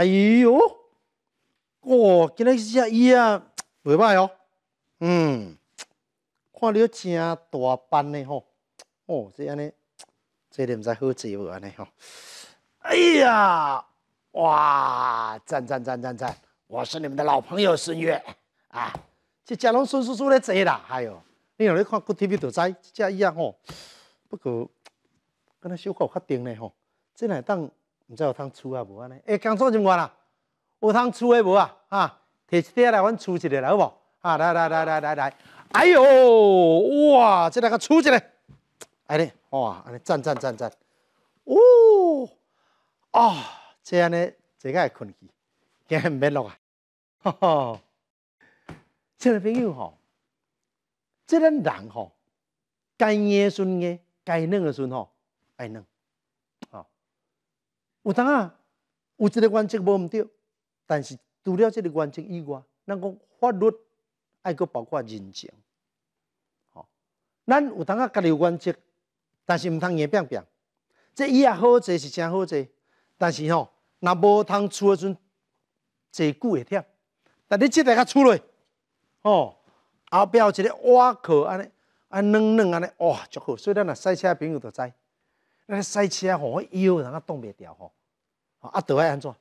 哎呦，哇，今天只衣啊，未歹哦，嗯，看了真大班呢吼，哦，这样呢，这点在好几安尼吼，哎呀，哇，赞赞赞赞赞，我是你们的老朋友孙越啊，这家拢孙叔叔咧坐啦，哎呦，另外你看 Good T v 恤只这啊哦，不过跟他效果较定呢吼，真来当。唔知有通出啊无安尼？诶，工作人员啊，有通出诶无啊？啊，摕一块来，阮厝一块来，好无？啊，来来来来来来！哎呦，哇，这两个出起来！哎咧，哇，安尼赞赞赞赞！哦，啊，这样呢，这个会困起，惊灭落啊！哈哈，这位朋友吼，这个人吼，该硬的硬，该嫩的嫩吼，爱嫩。有当啊，有一个原则无毋对，但是除了即个原则以外，咱讲法律还佫包括人情。哦，咱有当啊，家己原则，但是毋通硬变变。这伊也好坐是真好坐，但是吼，若无通坐嗰阵坐久会忝。但你即个厝内，吼、哦，壁有一个瓦壳安尼，啊软软安尼，哇，足好。所以咱若赛车朋友都知，咱赛车吼腰人啊挡袂牢吼。啊，都爱安怎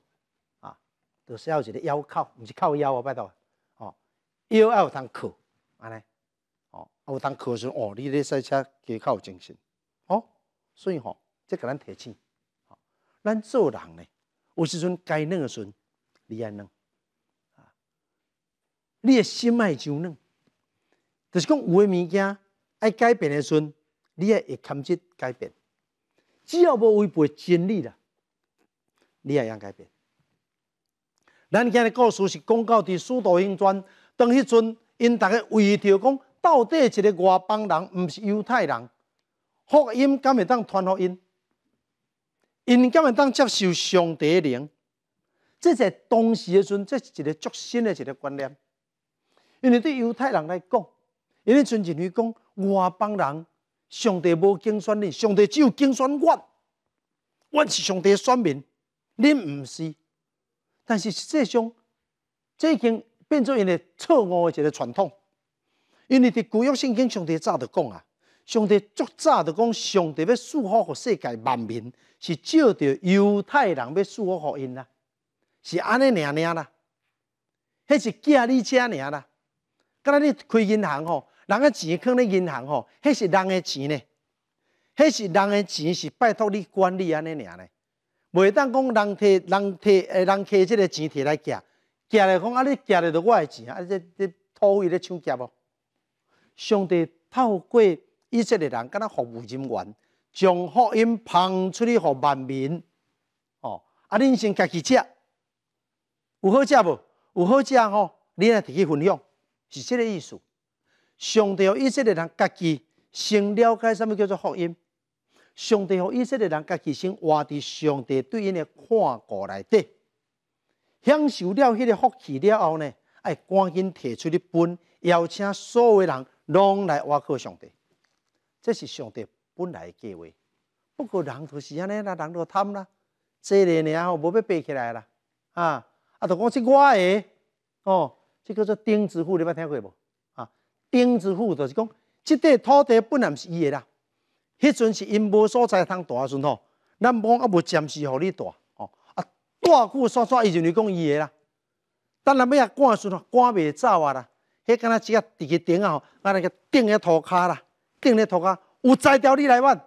啊？都要一个腰靠，毋是靠腰啊，拜托。哦，腰要有通靠，安尼。哦，有通靠时，哦，你咧赛车加较有精神。哦，所以吼，即甲咱提醒。哦，咱做人呢，有时阵该忍的时阵，你爱忍。啊，你的心爱就嫩。就是讲，有诶物件爱改变的时阵，你也会堪即改变。只要无违背真理啦。你也应改变。咱今日故事是讲到伫四道英传，当迄阵因逐个为着讲到底一个外邦人，毋是犹太人，福音敢会当传福音？因敢会当接受上帝灵？这是当时时阵，这是一个足新的一个观念。因为对犹太人来讲，因为曾认为讲外邦人，上帝无拣选你，上帝只有拣选我，我是上帝的选民。恁毋是，但是际上已经变做因个错误的一个传统，因为伫旧约圣经，上帝早著讲啊，上帝足早就讲，上帝要赐福给世界万民，是照着犹太人要赐福给因啦，是安尼尔尔啦，迄是寄你遮尔啦，敢若你开银行吼，人个钱放咧银行吼，迄是人个钱呢，迄是人个钱是拜托你管理安尼尔呢。袂当讲人摕人摕诶，人摕即个钱摕来寄，寄来讲啊！你寄来着我诶钱啊！即即土匪咧抢劫哦！上帝透过以色列人，敢若服务人员将福音捧出去互万民哦！啊！恁先家己食，有好食无？有好食吼！你来自去分享，是即个意思。上帝要以色列人家己先了解啥物叫做福音。上帝和以色列人甲己先活伫上帝对因的看顾内底，享受了迄个福气了后呢，爱赶紧提出去分，邀请所有人拢来挖靠上帝。这是上帝本来计划，不过人就是安尼啦，人都贪啦，这个呢吼无要爬起来啦，啊，啊，都讲是我的，哦，这叫做钉子户，你捌听过无？啊，钉子户就是讲，即块土地本来毋是伊的啦。迄阵是因无所在通住时阵吼，咱无啊无暂时互你住，哦，啊，住久煞煞伊就你讲伊诶啦。等若要啊赶时阵吼赶未走啊啦。迄敢若只啊，伫个顶啊吼，敢若个顶咧涂骹啦，顶咧涂骹，有才调你来挽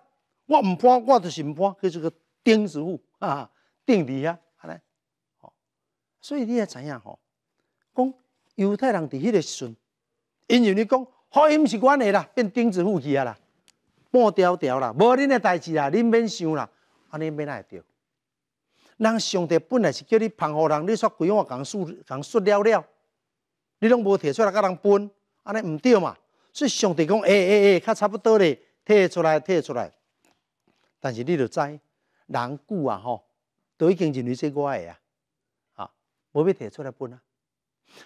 我毋搬，我就毋搬，叫做钉子户啊，钉安尼吼。所以你也知影吼，讲犹太人伫迄个时阵，因就你讲，好因是阮诶啦，变钉子户去啊啦。半条条啦，无恁诶代志啦，恁免想啦，安尼免来着。人上帝本来是叫你帮助人，你煞鬼样讲数讲说了了，你拢无摕出来甲人分，安尼毋对嘛。所以上帝讲，诶诶诶，较差不多咧，摕出来摕出来。但是你着知，人久啊吼，都已经认你说我诶啊，啊，无要摕出来分啊。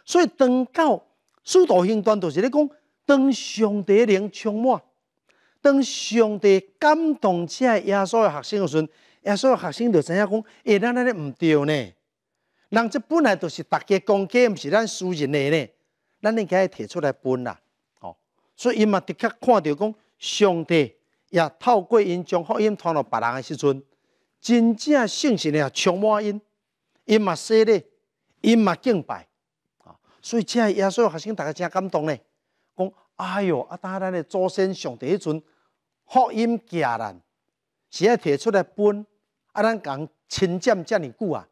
所以当到四道行端，就是咧讲，当上帝灵充满。当上帝感动起来，耶稣的学生的时阵，耶稣的学生就知影讲，诶，咱咧唔对呢，人即本来就是大家公家，唔是咱私人的呢，咱应该提出来分啦，哦，所以伊嘛的确看到讲，上帝也透过因将福音传到别人的时阵，真正信心也充满因，因嘛说咧，因嘛敬拜，啊，所以即耶稣的学生，大家真感动呢，讲，哎呦，啊，当咱咧祖先上帝迄阵，福音假人是爱提出来分，啊，咱讲侵占遮尔久啊，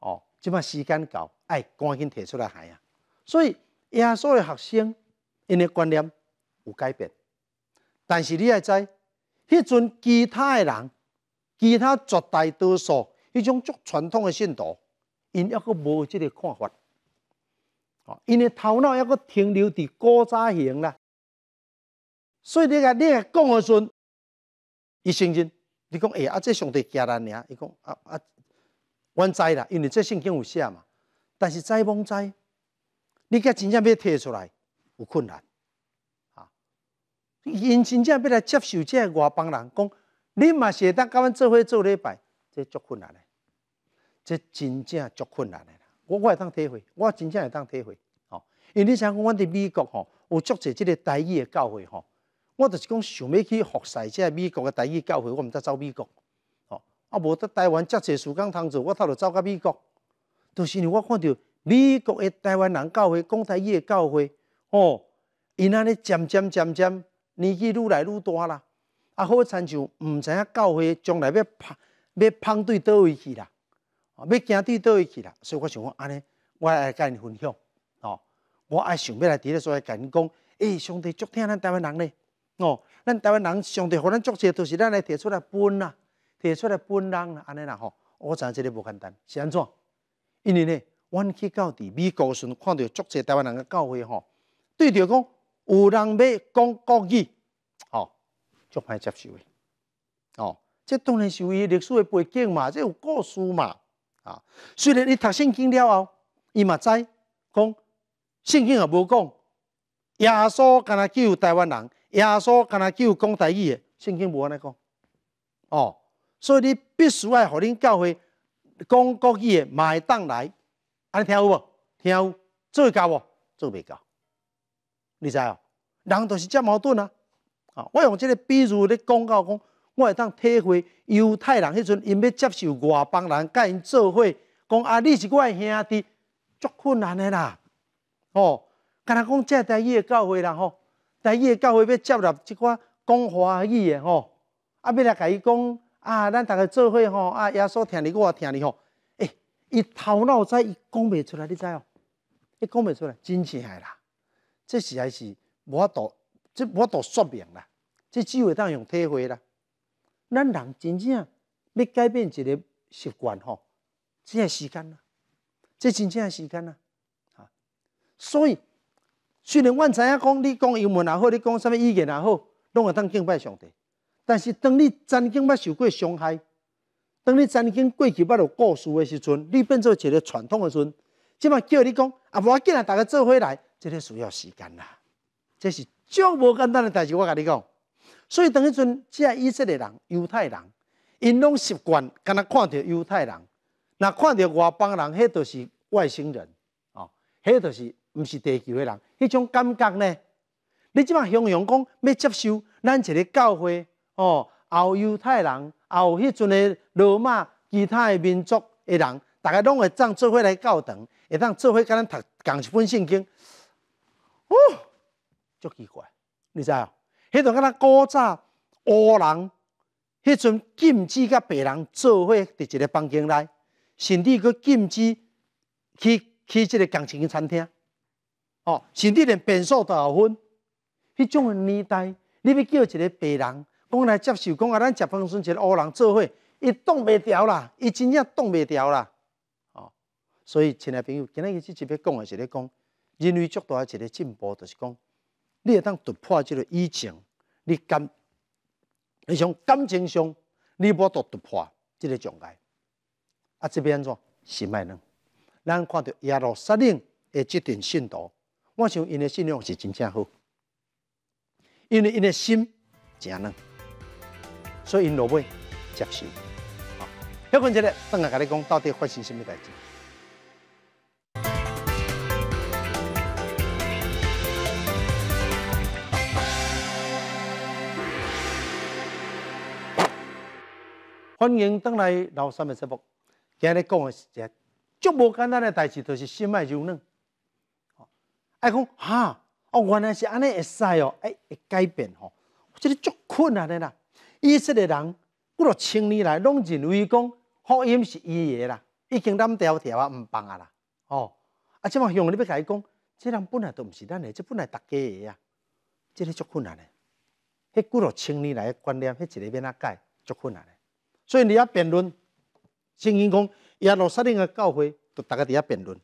哦，即摆时间到，哎，赶紧提出来还啊。所以耶稣的学生，因的观念有改变，但是你爱知，迄阵其他的人，其他绝大多数迄种足传统的信徒，因抑个无即个看法，哦，因的头脑抑个停留伫古早型啦。所以你甲你讲诶时阵，伊承认，你讲哎啊，这上帝惊咱尔，伊讲啊啊，阮知啦，因为这圣经有写嘛。但是知罔知，你甲真正要提出来，有困难啊！因真正要来接受这外邦人，讲你嘛是当甲阮做伙做礼拜，这足困难诶，这真正足困难啦。我我会当体会，我真正会当体会，哦，因为你想讲，阮伫美国吼，有足侪即个大义诶教会吼。我就是讲，想要去服侍即个美国个台语教会，我毋得走美国，哦，啊无得台湾遮济时间通做，我头落走个美国。就是我看到美国个台湾人教会、讲台语个教会，哦，因安尼渐渐渐渐年纪愈来愈大啦，啊好亲像毋知影教会将来要怕要胖对倒位去啦，啊要惊对倒位去啦，所以我想讲安尼，我爱甲因分享，哦，我爱想要来伫咧所在甲因讲，诶，兄弟足听咱台湾人咧。哦，咱台湾人相对互咱足迹着是咱来摕出来分啦摕出来分人啦安尼啦吼我知影即个无简单是安怎因为呢阮去到美国时看到足迹台湾人诶教会吼对着讲有人要讲国语吼足歹接受诶哦这当然是有伊历史诶背景嘛这有故事嘛啊虽然伊读圣经了后伊嘛知讲圣经也无讲耶稣敢若救台湾人耶稣若只有讲大语诶圣经无安尼讲，哦，所以你必须爱互恁教会讲国语嘅买单来，安尼听有无？听有做会无？做袂到？你知哦？人著是遮矛盾啊！啊，我用即个，比如咧讲到讲，我会当体会犹太人迄阵因要接受外邦人甲因做伙，讲啊，你是我兄弟，足困难诶啦！哦，敢若讲遮大语诶教会人吼。在伊个教会要接纳即寡讲华语诶，吼，啊，要来甲伊讲啊，咱逐个做伙吼，啊，耶稣听你，我也听你吼，诶，伊头脑在，伊讲未出来，你知哦，伊讲未出来，真厉害啦！这是还是无法度，这法度说明啦，这只有当用体会啦。咱人真正要改变一个习惯吼，这系时间啦，只真正的时间啦，啊，所以。虽然我知影讲，你讲英文也好，你讲啥物语言也好，拢会当敬拜上帝。但是当你曾经捌受过伤害，当你曾经过去捌有故事的时阵，你变做一个传统的时阵，即嘛叫你讲，啊，无要紧啊，大家做伙来，即个需要时间啦。这是足无简单的代志，我甲你讲。所以当迄阵只个以色列人、犹太人，因拢习惯敢若看到犹太人，若看到外邦人，迄著是外星人哦，迄著是。毋是地球诶人，迄种感觉呢？你即摆形容讲要接受，咱一个教会，哦，有犹太人，有迄阵诶罗马，其他诶民族诶人，大家拢会当做伙来教堂，会当做伙甲咱读共一本圣经。哦，足奇怪，你知影？迄阵敢若古早乌人，迄阵禁止甲白人做伙伫一个房间内，甚至佫禁止去去一个共一间餐厅。哦，是恁连变数都有分，迄种诶年代，你要叫一个白人，讲来接受，讲啊咱食方顺一个黑人做伙，伊挡袂调啦，伊真正挡袂调啦。哦，所以亲爱朋友，今仔日即集要讲诶是咧讲，人类足大一个进步就是讲，你会当突破即个疫情，你感，你从感情上，你无度突破即个障碍。啊这边怎？是麦呢？咱看到耶路撒冷，诶，即点信徒。我想因的信用是真正好，因为因的心正呢，所以因落尾接受。好，下昏一个等下甲你讲到底发生什么代志。欢迎登来《老三的直播，今日讲的是个足无简单的代志，就是心脉柔嫩。哎，讲哈哦，原来是安尼会使哦，哎，会改变吼，即个足困难的啦。以色列人，几多千年来拢认为讲福音是伊个啦，已经咱条条啊毋帮啊啦，哦，啊，即嘛向你要甲伊讲，即人本来都毋是咱的，即本来逐家个啊，这个足困难的。迄几多千年来观念，迄一个变啊改，足困难的。所以你要辩论，圣经讲亚罗撒领个教会，都逐个伫遐辩论。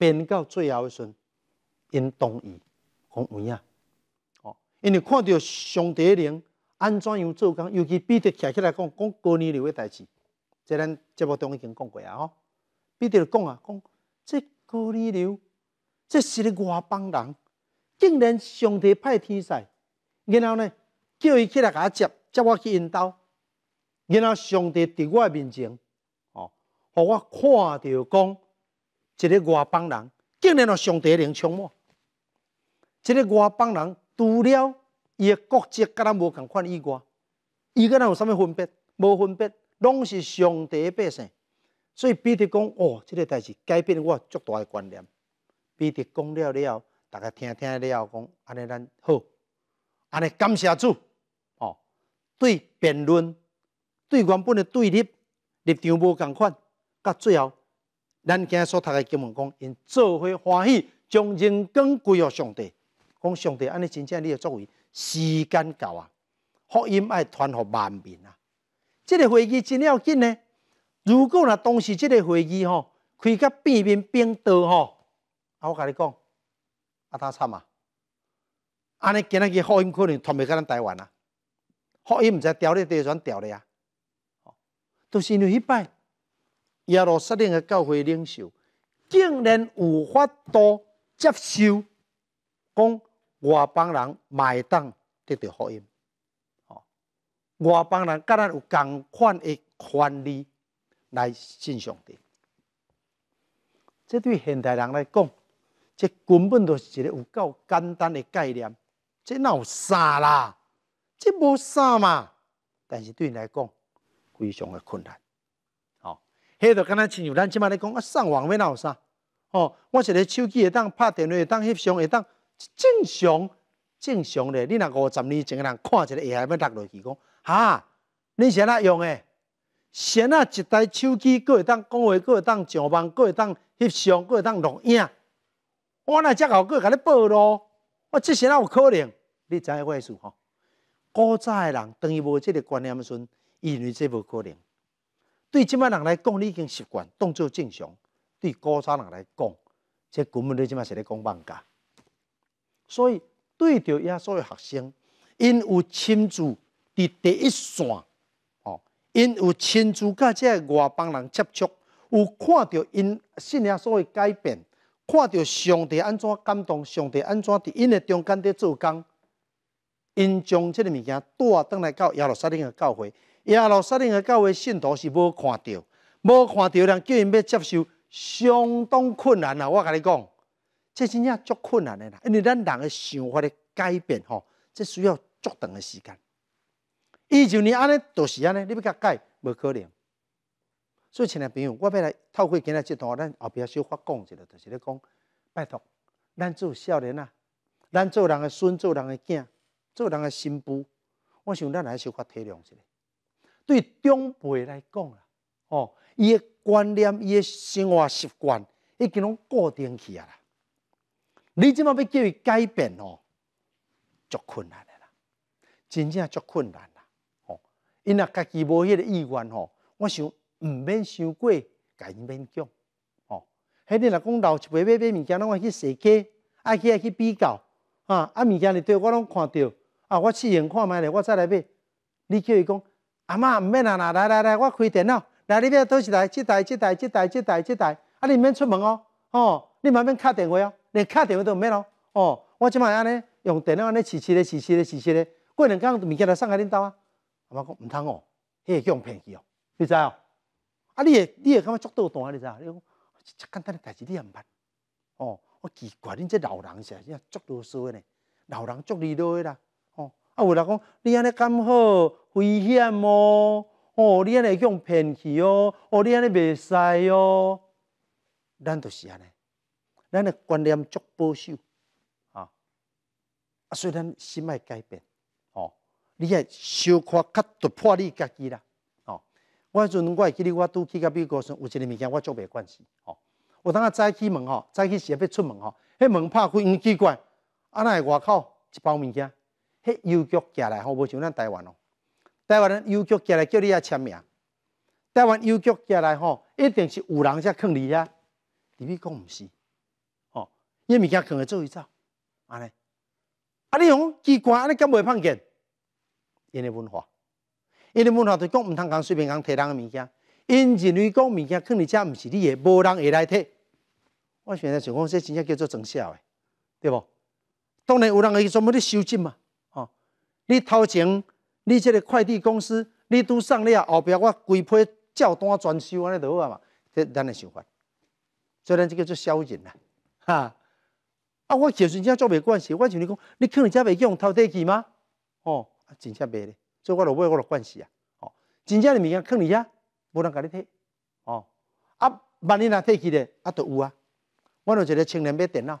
编到最后的瞬，因同意，讲有影。哦，因为看到上帝灵安怎样做工，尤其彼得站起来讲讲高尼流的代志，这咱节目中已经讲过啊，吼，彼得讲啊，讲这高尼流，这是外邦人，竟然上帝派天使，然后呢，叫伊起来给我接，接我去引导，然后上帝伫我面前，哦，互我看到讲。一个外邦人竟然让上帝灵充满。一个外邦人除了伊个国籍，甲咱无共款以外，伊跟咱有啥物分别？无分别，拢是上帝百姓。所以，彼得讲：“哦，这个代志改变我足大个观念。”彼得讲了了，大家听听了讲，安尼咱好。安尼感谢主哦，对辩论、对原本的对立立场无共款，甲最后。咱今日所读的经文讲，因做伙欢喜，将人光归于上帝。讲上帝安尼真正你的作为，时间到啊！福音爱传乎万民啊！这个飞机真要紧呢。如果若当时这个飞机吼，开甲变面边度吼，啊，我甲你讲，啊，他惨啊！安尼今仔日福音可能传袂到咱台湾啊！福音毋知掉伫地转调咧啊，都是因为迄摆耶路撒冷的教会领袖竟然无法度接受，讲外邦人买账得到福音。哦，外邦人甲咱有同款的权利来信上帝。这对现代人来讲，这根本就是一个有够简单的概念。这有啥啦？这无啥嘛？但是对你来讲，非常的困难。迄度敢若亲像咱即摆咧讲啊，上网要哪有啥？哦，我一个手机会当拍电话，会当翕相，会当正常正常咧。你若五十年前个人看一个下要落落去讲，哈，恁是安怎用诶？现啊，一台手机，佫会当讲话，佫会当上网，佫会当翕相，佫会当录影。我那只后会甲你报咯，我即些哪有可能？你知影我意思吼？古早的人，当伊无即个观念的时阵，以为这无可能。对即满人来讲，你已经习惯动作正常；对高三人来讲，这根本你即满是咧讲放假。所以，对着耶稣的学生，因有亲自伫第一线，哦，因有亲自甲这外邦人接触，有看到因信仰所会改变，看到上帝安怎感动，上帝安怎伫因的中间伫做工，因将即个物件带倒来到耶路撒冷的教会。耶路撒冷个教会信徒是无看到，无看到，人叫因要接受，相当困难啊。我甲你讲，这真正足困难的啦，因为咱人诶想法咧改变吼，这需要足长诶时间。伊就你安尼就是安尼，你要甲改，无可能。所以亲爱朋友，我要来透过今日这段，咱后壁小发讲一下，就是咧讲，拜托，咱做少年啊，咱做人的孙，做人的囝，做人的新妇，我想咱来小发体谅一下。对长辈来讲啦，哦，伊诶观念、伊诶生活习惯已经拢固定起啊啦。你即马要叫伊改变哦，足困难的啦，真正足困难啦。哦，因若家己无迄个意愿哦。我想毋免伤过，家己免讲。哦，迄你若讲老一辈买买物件，拢爱去踅街，爱去爱去比较啊。啊，物件里对我拢看着啊，我试用看觅咧，我再来买。你叫伊讲。阿妈唔免啦啦，来来来，我开电脑，来你面倒一台，这台这台这台这台这台，啊，你免出门哦，哦，你冇免敲电话哦，连敲电话都唔免咯，哦，我即嘛安尼，用电脑安尼，黐黐咧，黐黐咧，黐黐咧，过两工物件来送来恁兜啊，阿妈讲唔通哦，迄叫用骗去哦，你知哦？啊，你你你咁感觉足断啊，你知啊？你讲，咁简单嘅代志你又唔捌，哦，我奇怪恁这老人社，足啰嗦手呢，老人足得多噶啦。啊！有人讲你安尼敢好危险哦，哦，你安尼向骗去哦，哦，你安尼未使哦，咱著是安尼？咱的观念足保守啊！啊，虽然心爱改变哦，你系小夸较突破你家己啦哦。我阵我会记咧，我拄去甲美国时，有一个物件我足袂惯系哦。我当下早起门吼，早起时要出门吼，迄门拍开，因奇怪，啊，那外口一包物件。迄邮局寄来吼，无像咱台湾哦。台湾邮局寄来叫你遐签名。台湾邮局寄来吼，一定是有人在坑你遐。你咪讲毋是？哦，伊物件坑的做一走，安尼。啊，你讲奇怪，安尼讲袂判见，因的文化，因的文化就讲毋通讲随便讲摕人嘅物件。因认为讲物件坑你，遮毋是你的，无人会来摕。我现在想讲，这真正叫做真相诶，对无？当然有人去专门咧收集嘛。你掏钱，你这个快递公司，你都送了后壁，我规批照单全收安尼就好啊嘛。这咱的想法，所以咱即叫做消人啊，哈啊，我其实真正做没惯系。我像你讲，你可能真正袂叫用偷代去吗？哦，真正袂咧，所以我就买我就惯系啊。哦，真正的物件坑你啊，无人甲你摕。哦啊，万一若摕去咧，啊就有啊。我有一个青年买电脑，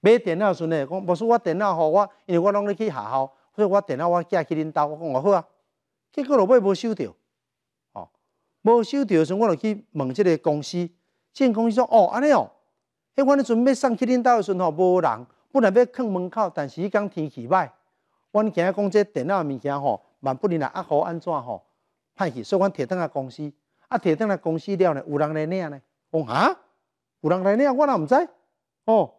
买电脑时呢讲，无说我电脑吼，我因为我拢咧去学校。所以我电脑我寄去恁兜，我讲我好啊，结果落尾无收到，哦，无收到的时阵，我就去问即个公司，即个公司说哦，安尼哦，迄我咧准备送去恁兜的时阵吼，无人，本来要扛门口，但是伊讲天气歹，阮惊讲这电脑物件吼，万不能来压好安怎吼，歹去，所以阮摕到来公司，啊，摕到来公司了呢，有人来领呢，讲蛤，有人来领，我哪毋知，哦，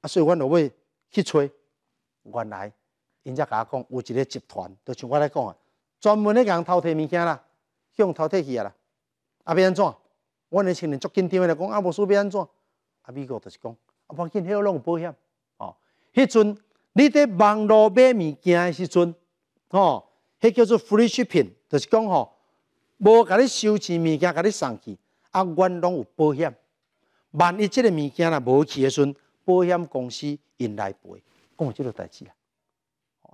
啊，所以阮落尾去催，原来。因只甲我讲有一个集团，就像我来讲啊，专门咧共人偷摕物件啦，向偷摕去啊啦。啊要安怎？阮诶青年足紧张诶，来讲，啊无输要安怎？啊美国就是讲，无发现个拢有保险哦。迄阵你伫网络买物件诶时阵，吼，迄叫做 free shipping，就是讲吼，无甲你收钱物件甲你送去，啊，阮拢有保险。万一即个物件若无去诶时阵，保险公司因来赔。讲即个代志啊。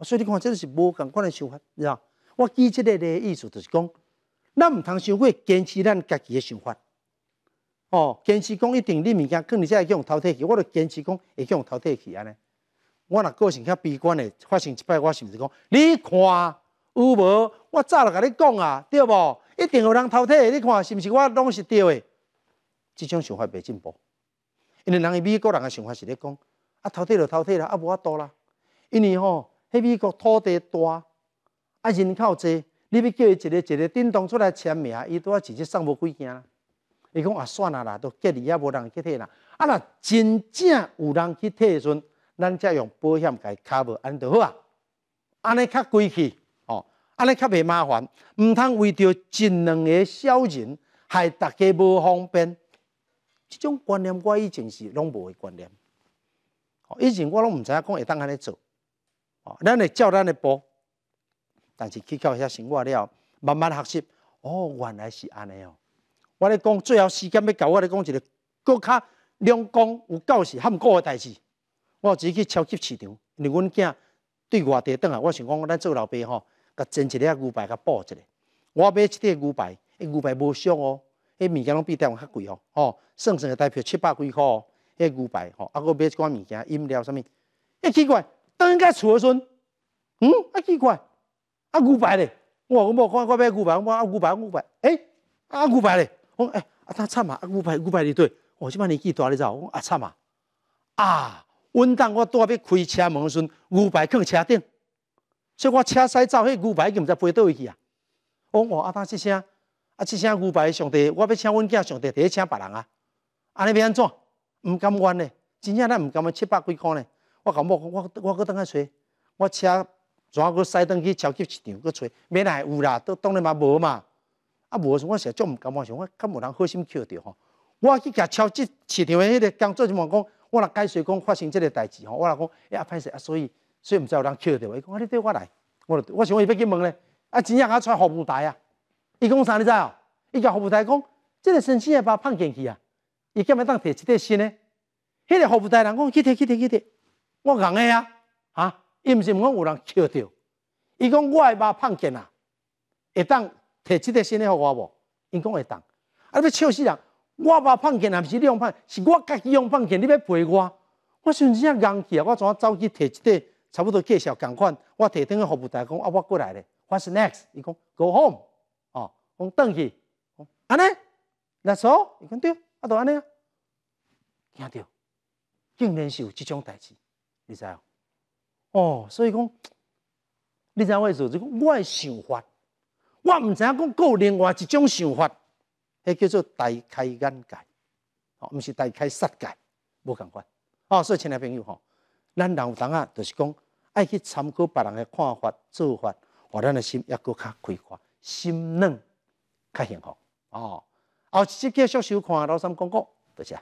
所以你看，这是是无共款的想法，是吧？我记即个诶意思就是讲，咱毋通想过坚持咱家己诶想法，哦，坚持讲一定你物件肯定只会用偷汰去，我著坚持讲会用偷汰去安尼。我若个性较悲观诶，发生一摆，我是毋是讲，你看有无？我早著甲你讲啊，对无？一定有人偷诶。你看是毋是？我拢是对诶。即种想法袂进步，因为人伊美国人诶想法是咧讲，啊偷汰就偷汰啦，啊无法度啦，因为吼。迄美国土地大，啊人口侪，你要叫伊一个一个叮当出来签名，伊拄啊直接送无几件。伊讲啊算啊啦，都隔离也无人去退啦。啊若真正有人去退时，阵，咱才用保险甲伊敲无 e 安就好啊。安尼较贵气，哦，安尼较未麻烦，毋通为着一两个小人害大家无方便。即种观念我以前是拢无观念，哦，以前我拢毋知影讲会当安尼做。哦，咱会照咱咧步，但是去到遐生活了，慢慢学习。哦，原来是安尼哦。我咧讲最后时间要甲我咧讲一个，搁较两公有够是含过诶代志。我只去超级市场，因为阮囝对外地转来，我想讲咱做老爸吼，甲整一咧牛排，甲补一下。我买一块牛排，迄牛排无俗哦，迄物件拢比台湾较贵哦，吼，算算个代表七八几哦，迄牛排，吼，啊，搁买一寡物件，饮料啥物，迄奇怪。等伊家厝的时阵，嗯，啊奇怪，啊牛排咧，我我无看我买牛排，我讲牛排牛排，诶，啊牛排咧，我讲诶，啊当惨啊，牛排牛排哩对，我即摆年纪大哩走，我讲啊惨啊，啊，稳当我拄好要开车门的时阵，牛排放车顶，所以我车驶走，迄牛排经毋知飞倒位去啊，我讲啊当即声，啊即声牛排上帝，我要请阮囝上帝第一请别人啊，安尼要安怎？毋甘愿咧，真正咱毋甘愿七百几箍咧。我搞冇，我我我搁等下找，我车谁搁驶倒登去超级市场搁找，买奶有啦，都当然嘛无嘛，啊无，我想足唔敢，我想我无人好心拾着吼。我去甲超级市场诶迄个工作人员讲，我若解释讲发生这个代志吼，我若讲也歹势啊，所以所以唔知有人拾着无？伊讲啊，你对我来，我我想我伊要去问咧，啊，真正阿出服务台啊，伊讲啥你知哦？伊甲服务台讲，这个先生也把我放进去啊，伊今日当摕一块新嘞，迄个服务台人讲去摕去摕去摕。我戆个啊，啊！伊毋是讲有人笑到，伊讲我的肉棒见啊，会当摕即个先嘅给我无？伊讲会当，啊！你笑死人，我肉棒见啊，唔是你用棒，是我家己用棒剑，你要赔我。我瞬间戆起啊，我怎啊走去摕一个差不多介少共款，我摕登去服务台讲啊，我过来咧。What's next？伊讲 Go home。哦，讲登去。安尼，来索？伊讲对，啊都安尼啊。惊到，竟然是有这种代志。你知影？哦，所以讲，你知我做这个，我的想法，我毋知影讲有另外一种想法，迄叫做大开眼界，毋是大开杀戒，无共款。哦，所以亲爱朋友吼，咱人有当啊，就是讲爱去参考别人的看法、做法，互咱的心抑够较开阔，心软较幸福。哦，啊，这边结束，看下落三广告，多谢。